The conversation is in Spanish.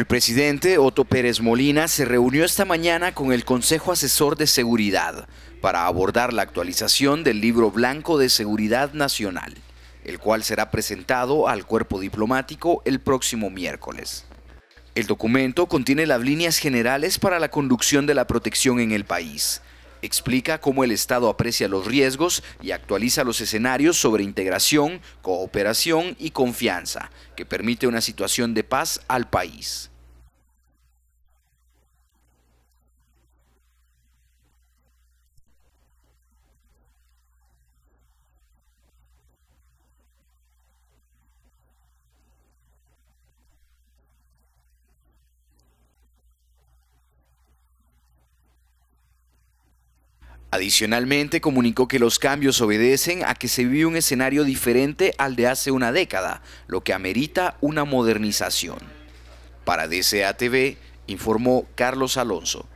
El presidente Otto Pérez Molina se reunió esta mañana con el Consejo Asesor de Seguridad para abordar la actualización del Libro Blanco de Seguridad Nacional, el cual será presentado al cuerpo diplomático el próximo miércoles. El documento contiene las líneas generales para la conducción de la protección en el país. Explica cómo el Estado aprecia los riesgos y actualiza los escenarios sobre integración, cooperación y confianza, que permite una situación de paz al país. Adicionalmente, comunicó que los cambios obedecen a que se vive un escenario diferente al de hace una década, lo que amerita una modernización. Para DCA informó Carlos Alonso.